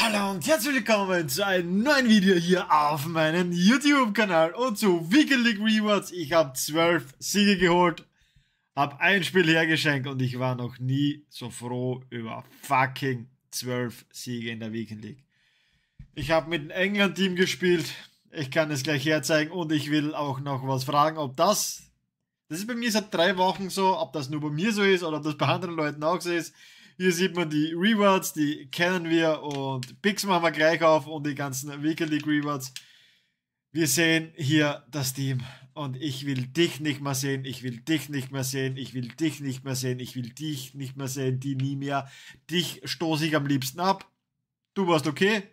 Hallo und herzlich willkommen zu einem neuen Video hier auf meinem YouTube-Kanal und zu Weekend League Rewards. Ich habe 12 Siege geholt, habe ein Spiel hergeschenkt und ich war noch nie so froh über fucking 12 Siege in der Weekend League. Ich habe mit dem England-Team gespielt, ich kann es gleich herzeigen und ich will auch noch was fragen, ob das, das ist bei mir seit drei Wochen so, ob das nur bei mir so ist oder ob das bei anderen Leuten auch so ist. Hier sieht man die Rewards, die kennen wir und Picks machen wir gleich auf und die ganzen Weekend League Rewards. Wir sehen hier das Team und ich will dich nicht mehr sehen, ich will dich nicht mehr sehen, ich will dich nicht mehr sehen, ich will dich nicht mehr sehen, die nie mehr. Dich stoße ich am liebsten ab. Du warst okay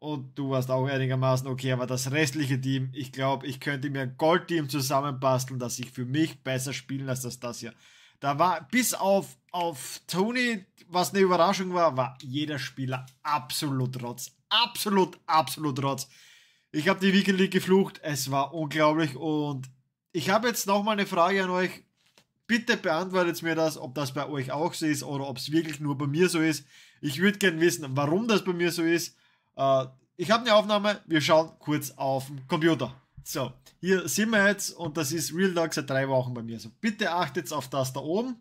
und du warst auch einigermaßen okay, aber das restliche Team, ich glaube, ich könnte mir ein Goldteam zusammenbasteln, das ich für mich besser spielen als das, das hier. Da war bis auf, auf Tony, was eine Überraschung war, war jeder Spieler absolut trotz. Absolut, absolut trotz. Ich habe die Weekend League geflucht. Es war unglaublich. Und ich habe jetzt nochmal eine Frage an euch. Bitte beantwortet mir das, ob das bei euch auch so ist oder ob es wirklich nur bei mir so ist. Ich würde gerne wissen, warum das bei mir so ist. Äh, ich habe eine Aufnahme. Wir schauen kurz auf den Computer. So, hier sind wir jetzt und das ist Real Talk seit drei Wochen bei mir. So, bitte achtet auf das da oben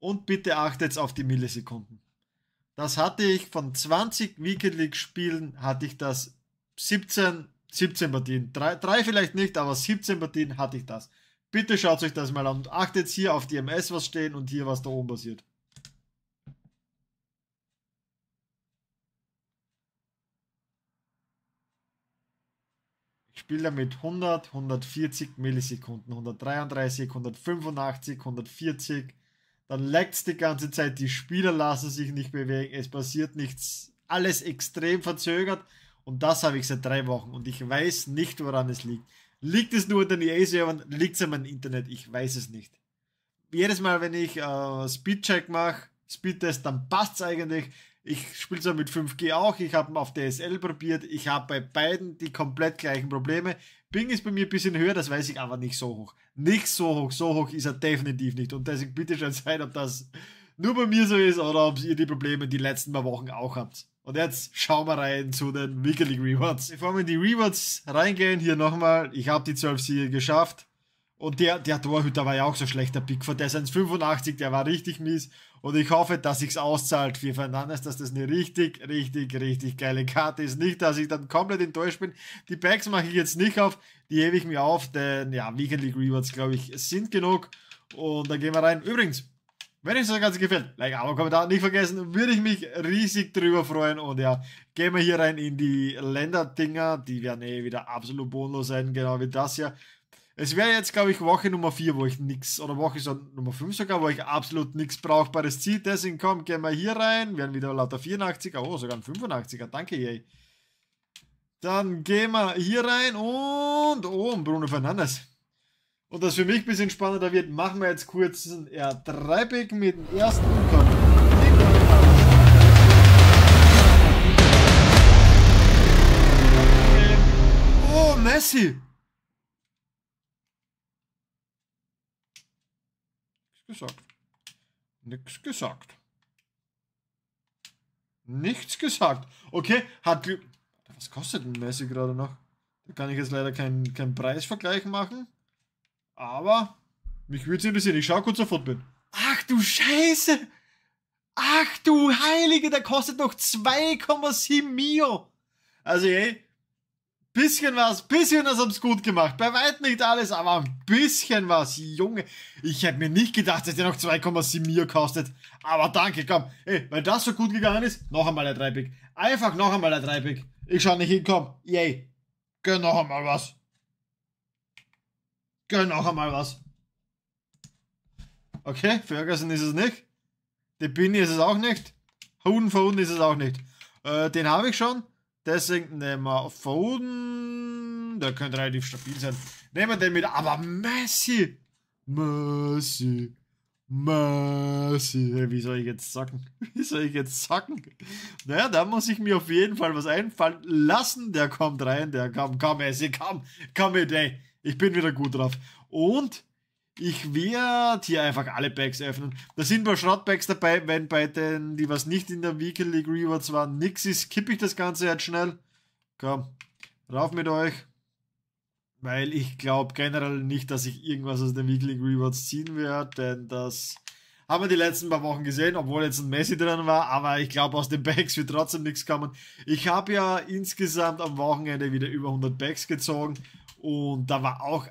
und bitte achtet auf die Millisekunden. Das hatte ich von 20 Weekend League Spielen, hatte ich das 17, 17 Partien. Drei, drei vielleicht nicht, aber 17 Partien hatte ich das. Bitte schaut euch das mal an und achtet hier auf die MS, was stehen und hier, was da oben passiert. Bilder mit 100, 140 Millisekunden, 133, 185, 140. Dann leckt es die ganze Zeit, die Spieler lassen sich nicht bewegen, es passiert nichts, alles extrem verzögert und das habe ich seit drei Wochen und ich weiß nicht, woran es liegt. Liegt es nur an den EA-Servern, liegt es an meinem Internet, ich weiß es nicht. Jedes Mal, wenn ich äh, Speedcheck mache, Speedtest, dann passt es eigentlich. Ich spiele zwar mit 5G auch, ich habe auf DSL probiert, ich habe bei beiden die komplett gleichen Probleme. Bing ist bei mir ein bisschen höher, das weiß ich aber nicht so hoch. Nicht so hoch, so hoch ist er definitiv nicht. Und deswegen bitte schon sein, ob das nur bei mir so ist oder ob ihr die Probleme die letzten paar Wochen auch habt. Und jetzt schauen wir rein zu den Weekly Rewards. Bevor wir in die Rewards reingehen, hier nochmal, ich habe die 12 Siege geschafft. Und der, der Torhüter war ja auch so schlechter Pickford, der ist 1,85, der war richtig mies. Und ich hoffe, dass sich's auszahlt für Fernandes, dass das eine richtig, richtig, richtig geile Karte ist. Nicht, dass ich dann komplett enttäuscht bin. Die Packs mache ich jetzt nicht auf, die hebe ich mir auf, denn ja, Weekend League Rewards, glaube ich, sind genug. Und dann gehen wir rein. Übrigens, wenn euch das Ganze gefällt, Like, Abo, Kommentar nicht vergessen, würde ich mich riesig drüber freuen. Und ja, gehen wir hier rein in die Länderdinger. Die werden eh wieder absolut bodenlos sein, genau wie das hier. Es wäre jetzt, glaube ich, Woche Nummer 4, wo ich nichts, oder Woche Nummer 5 sogar, wo ich absolut nichts Brauchbares ziehe. Deswegen komm, gehen wir hier rein. Werden wieder lauter 84er, oh, sogar ein 85er. Danke, yay. Dann gehen wir hier rein und, oh, Bruno Fernandes. Und das für mich ein bisschen spannender wird, machen wir jetzt kurz ein R3-Pick mit dem ersten Oh, Messi! gesagt. Nix gesagt. Nichts gesagt. Okay, hat... Was kostet ein Messi gerade noch? Da kann ich jetzt leider keinen kein Preisvergleich machen. Aber mich würde es interessieren. Ich schaue kurz sofort mit. Ach du Scheiße! Ach du Heilige, der kostet noch 2,7 Mio! Also ey, Bisschen was, bisschen was haben sie gut gemacht. Bei weitem nicht alles, aber ein bisschen was. Junge, ich hätte mir nicht gedacht, dass der noch 2,7 Mio kostet. Aber danke, komm. Ey, weil das so gut gegangen ist, noch einmal ein Dreipick. Einfach noch einmal ein Dreipick. Ich schau nicht hin, komm. Yay. Gönn noch einmal was. Gönn noch einmal was. Okay, Ferguson ist es nicht. Debini ist es auch nicht. Hoden ist es auch nicht. Äh, den habe ich schon. Deswegen nehmen wir Foden. Der könnte relativ stabil sein. Nehmen wir den mit. Aber Messi. Messi. Messi. Wie soll ich jetzt sacken? Wie soll ich jetzt sacken? Naja, da muss ich mir auf jeden Fall was einfallen lassen. Der kommt rein. Der kommt. Komm, Messi. Komm. Komm mit, ey. Ich bin wieder gut drauf. Und ich werde hier einfach alle Packs öffnen. Da sind paar Schrottpacks dabei, wenn bei den, die was nicht in der Weekly Rewards waren, nix ist, kippe ich das Ganze jetzt schnell. Komm, rauf mit euch. Weil ich glaube generell nicht, dass ich irgendwas aus den Weekly Rewards ziehen werde, denn das haben wir die letzten paar Wochen gesehen, obwohl jetzt ein Messi drin war, aber ich glaube, aus den Bags wird trotzdem nichts kommen. Ich habe ja insgesamt am Wochenende wieder über 100 Bags gezogen und da war auch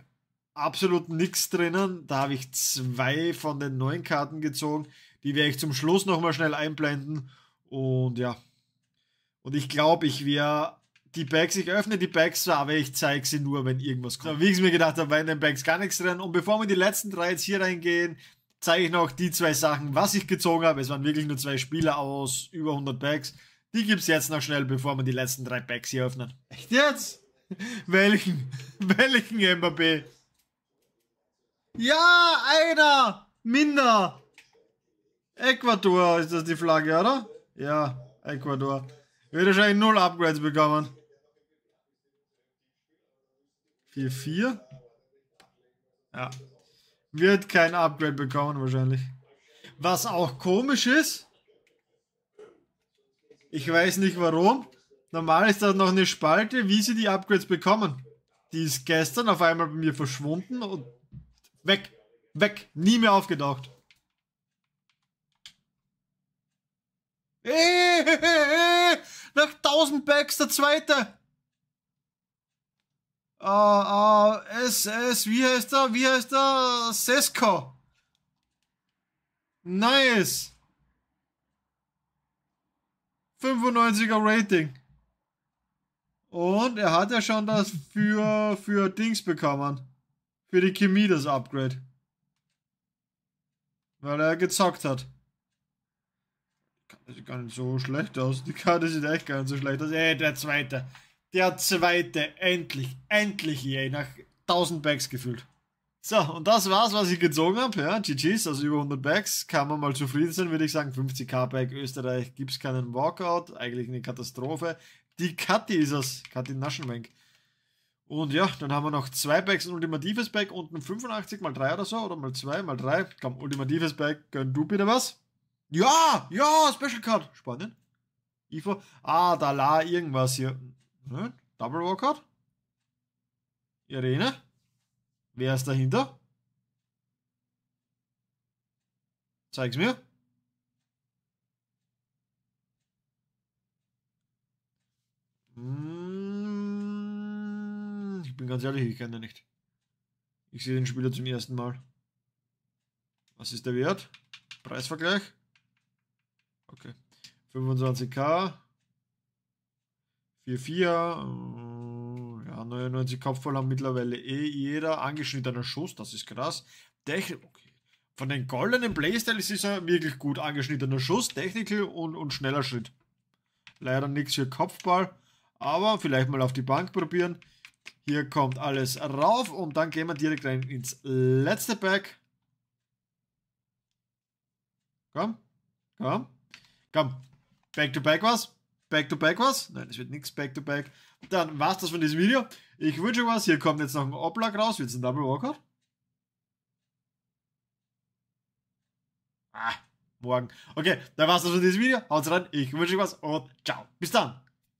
absolut nichts drinnen. Da habe ich zwei von den neuen Karten gezogen. Die werde ich zum Schluss nochmal schnell einblenden. Und ja. Und ich glaube, ich werde die Bags, ich öffne die Bags zwar, aber ich zeige sie nur, wenn irgendwas kommt. Wie ich es mir gedacht habe, war in den Bags gar nichts drin. Und bevor wir die letzten drei jetzt hier reingehen, zeige ich noch die zwei Sachen, was ich gezogen habe. Es waren wirklich nur zwei Spieler aus über 100 Bags. Die gibt es jetzt noch schnell, bevor wir die letzten drei Bags hier öffnen. Echt jetzt? Welchen? Welchen Mbappé? Ja, einer minder. Ecuador ist das die Flagge, oder? Ja, Ecuador. Wird wahrscheinlich null Upgrades bekommen. 4-4. Ja. Wird kein Upgrade bekommen wahrscheinlich. Was auch komisch ist. Ich weiß nicht warum. Normal ist da noch eine Spalte, wie sie die Upgrades bekommen. Die ist gestern auf einmal bei mir verschwunden und Weg. Weg. Nie mehr aufgedacht. Hey, Nach 1000 Bags der zweite. Ah, ah, SS, wie heißt er? Wie heißt er? Sesko. Nice. 95er Rating. Und er hat ja schon das für, für Dings bekommen. Für die Chemie das Upgrade. Weil er gezockt hat. Die Karte sieht gar nicht so schlecht aus. Die Karte sieht echt gar nicht so schlecht aus. Ey, äh, der zweite. Der zweite. Endlich. Endlich, ey. Nach 1000 Bags gefühlt. So, und das war's, was ich gezogen habe. Ja, GG's, also über 100 Bags. Kann man mal zufrieden sein, würde ich sagen. 50k Bag Österreich gibt's keinen Walkout. Eigentlich eine Katastrophe. Die Kathi ist es. Kathi Naschenwenk. Und ja, dann haben wir noch zwei Packs, ein ultimatives Pack und ein 85 mal 3 oder so, oder mal 2 mal 3. Komm, ultimatives Pack, gönn du bitte was. Ja, ja, Special Card. Spannend. Ivo. Ah, da la irgendwas hier. Ne? Double Walkout. Irene. Wer ist dahinter? Zeig's mir. ganz ehrlich, ich kenne den nicht. Ich sehe den Spieler zum ersten Mal. Was ist der Wert? Preisvergleich? Okay. 25k. 4-4. Äh, ja, 99 Kopfball haben mittlerweile eh jeder. Angeschnittener Schuss, das ist krass. Technik, okay. Von den goldenen Playstyles ist er wirklich gut. Angeschnittener Schuss, Technical und, und schneller Schritt. Leider nichts für Kopfball. Aber vielleicht mal auf die Bank probieren. Hier kommt alles rauf und dann gehen wir direkt rein ins letzte Pack. Komm, komm, komm. Back to back was? Back to back was? Nein, es wird nichts back to back. Dann war's das von diesem Video. Ich wünsche euch was. Hier kommt jetzt noch ein Oblag raus. Wird es ein Double Walker? Ah, morgen. Okay, dann war's das von diesem Video. Haut rein. Ich wünsche euch was und ciao. Bis dann.